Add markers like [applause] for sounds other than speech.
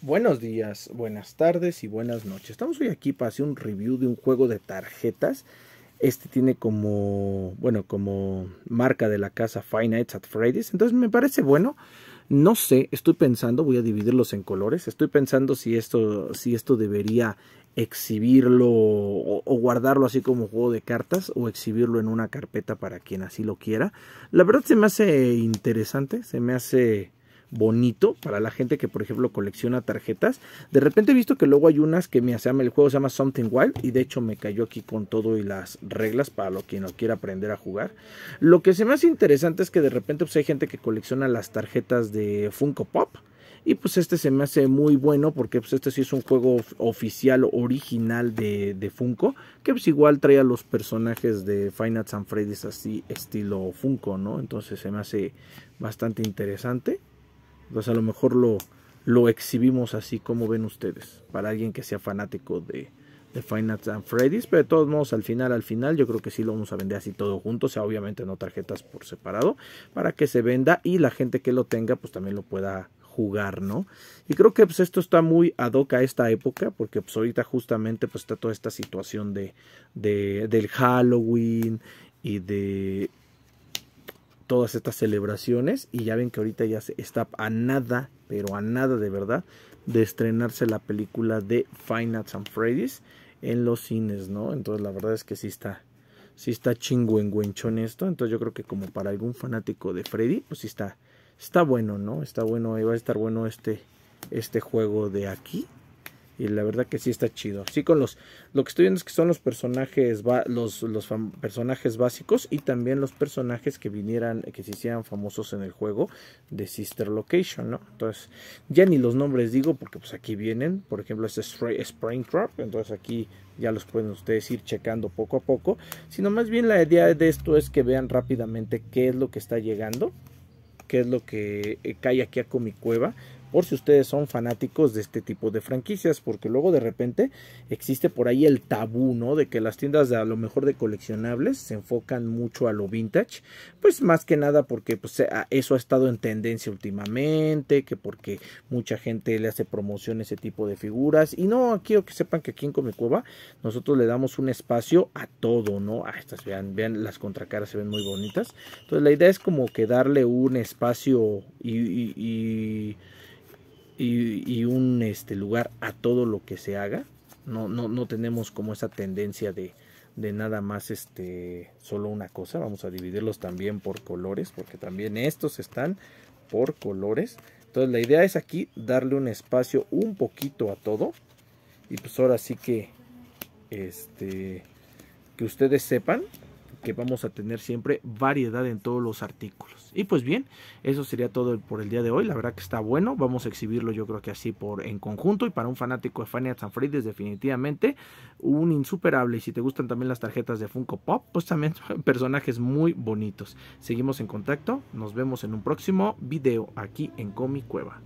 Buenos días, buenas tardes y buenas noches. Estamos hoy aquí para hacer un review de un juego de tarjetas. Este tiene como, bueno, como marca de la casa Fine at Freddy's. Entonces me parece bueno. No sé, estoy pensando, voy a dividirlos en colores. Estoy pensando si esto, si esto debería exhibirlo o, guardarlo así como juego de cartas o exhibirlo en una carpeta para quien así lo quiera. La verdad se me hace interesante, se me hace bonito para la gente que, por ejemplo, colecciona tarjetas. De repente he visto que luego hay unas que me hacen, el juego se llama Something Wild y de hecho me cayó aquí con todo y las reglas para lo quien no quiera aprender a jugar. Lo que se me hace interesante es que de repente pues, hay gente que colecciona las tarjetas de Funko Pop. Y pues este se me hace muy bueno porque pues este sí es un juego oficial, original de, de Funko. Que pues igual trae a los personajes de Final and Freddy's así estilo Funko, ¿no? Entonces se me hace bastante interesante. Entonces pues a lo mejor lo, lo exhibimos así como ven ustedes. Para alguien que sea fanático de, de Final and Freddy's. Pero de todos modos, al final, al final, yo creo que sí lo vamos a vender así todo junto. O sea, obviamente no tarjetas por separado. Para que se venda y la gente que lo tenga, pues también lo pueda jugar, ¿no? Y creo que pues esto está muy ad hoc a esta época, porque pues ahorita justamente pues está toda esta situación de, de del Halloween y de todas estas celebraciones y ya ven que ahorita ya se está a nada, pero a nada de verdad, de estrenarse la película de Final and Freddy's en los cines, ¿no? Entonces la verdad es que sí está, sí está chingüengüenchón esto, entonces yo creo que como para algún fanático de Freddy, pues sí está, está bueno, ¿no? Está bueno, va a estar bueno este, este juego de aquí y la verdad que sí está chido. con los. Lo que estoy viendo es que son los personajes. Los, personajes básicos. Y también los personajes que vinieran. Que se hicieran famosos en el juego. De Sister Location, ¿no? Entonces. Ya ni los nombres digo. Porque pues aquí vienen. Por ejemplo, este es Springtrap. Entonces aquí ya los pueden ustedes ir checando poco a poco. Sino más bien la idea de esto es que vean rápidamente qué es lo que está llegando. Qué es lo que eh, cae aquí a mi Cueva por si ustedes son fanáticos de este tipo de franquicias, porque luego de repente existe por ahí el tabú, ¿no? De que las tiendas a lo mejor de coleccionables se enfocan mucho a lo vintage, pues más que nada porque pues, eh, eso ha estado en tendencia últimamente, que porque mucha gente le hace promoción a ese tipo de figuras, y no, quiero que sepan que aquí en Comicueva nosotros le damos un espacio a todo, ¿no? A estas, vean, vean las contracaras, se ven muy bonitas, entonces la idea es como que darle un espacio y y, un este, lugar a todo lo que se haga. No, no, no tenemos como esa tendencia de, de nada más este, solo una cosa. Vamos a dividirlos también por colores, porque también estos están por colores. Entonces la idea es aquí darle un espacio un poquito a todo. Y pues ahora sí que, este, que ustedes sepan que vamos a tener siempre variedad en todos los artículos. Y pues bien, eso sería todo por el día de hoy. La verdad que está bueno. Vamos a exhibirlo yo creo que así por en conjunto. Y para un fanático de Fanny and es definitivamente un insuperable. Y si te gustan también las tarjetas de Funko Pop, pues también son [laughs] personajes muy bonitos. Seguimos en contacto. Nos vemos en un próximo video aquí en Comic Cueva.